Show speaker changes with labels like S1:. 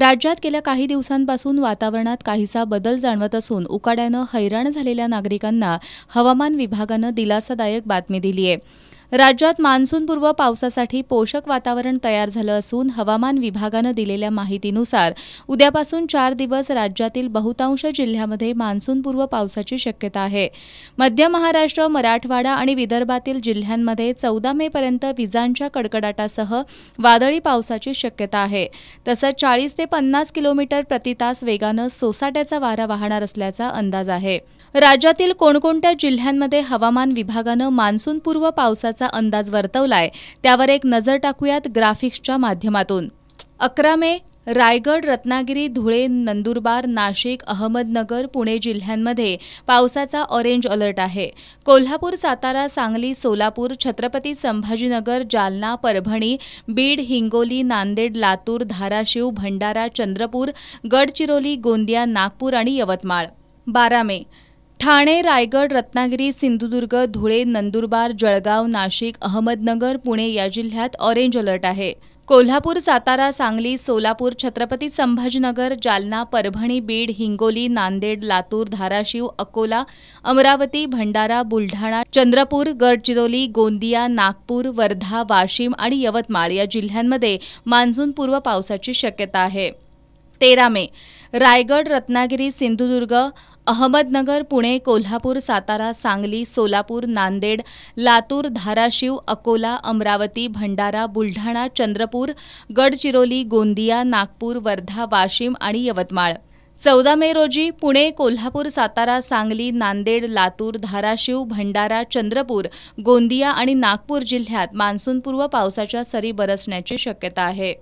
S1: राज्यात गेल्या काही दिवसांपासून वातावरणात काहीसा बदल जाणवत असून उकाड्यानं हैराण झालेल्या नागरिकांना हवामान विभागानं दिलासादायक बातमी दिली आहे राज्यात मान्सूनपूर्व पावसासाठी पोषक वातावरण तयार झालं असून हवामान विभागानं दिलेल्या माहितीनुसार उद्यापासून चार दिवस राज्यातील बहुतांश जिल्ह्यामध्ये मान्सूनपूर्व पावसाची शक्यता आहे मध्य महाराष्ट्र मराठवाडा आणि विदर्भातील जिल्ह्यांमध्ये चौदा मेपर्यंत विजांच्या कडकडाटासह वादळी पावसाची शक्यता आहे तसंच चाळीस ते पन्नास किलोमीटर प्रतितास वेगानं सोसाट्याचा वारा वाहणार असल्याचा अंदाज आहे राज्यातील कोणकोणत्या जिल्ह्यांमध्ये हवामान विभागानं मान्सूनपूर्व पावसाचा चा अंदाज वर्तवलाय त्यावर एक नजर टाकूयात ग्राफिक्सच्या माध्यमातून अकरा मे रायगड रत्नागिरी धुळे नंदुरबार नाशिक अहमदनगर पुणे जिल्ह्यांमध्ये पावसाचा ऑरेंज अलर्ट आहे कोल्हापूर सातारा सांगली सोलापूर छत्रपती संभाजीनगर जालना परभणी बीड हिंगोली नांदेड लातूर धाराशिव भंडारा चंद्रपूर गडचिरोली गोंदिया नागपूर आणि यवतमाळ बारा मे ठाणे रायगड रत्नागिरी सिंधुदुर्ग धुळे नंदुरबार जळगाव नाशिक अहमदनगर पुणे या जिल्ह्यात ऑरेंज अलर्ट आहे कोल्हापूर सातारा सांगली सोलापूर छत्रपती संभाजीनगर जालना परभणी बीड हिंगोली नांदेड लातूर धाराशिव अकोला अमरावती भंडारा बुलढाणा चंद्रपूर गडचिरोली गोंदिया नागपूर वर्धा वाशिम आणि यवतमाळ या जिल्ह्यांमध्ये मान्सूनपूर्व पावसाची शक्यता आहे तेरा मे रायगड रत्नागिरी सिंधुदुर्ग अहमदनगर पुणे कोल्हापूर सातारा सांगली सोलापूर नांदेड लातूर धाराशिव अकोला अमरावती भंडारा बुलढाणा चंद्रपूर गडचिरोली गोंदिया नागपूर वर्धा वाशिम आणि यवतमाळ चौदा मे रोजी पुणे कोल्हापूर सातारा सांगली नांदेड लातूर धाराशिव भंडारा चंद्रपूर गोंदिया आणि नागपूर जिल्ह्यात मान्सूनपूर्व पावसाच्या सरी बरसण्याची शक्यता आहे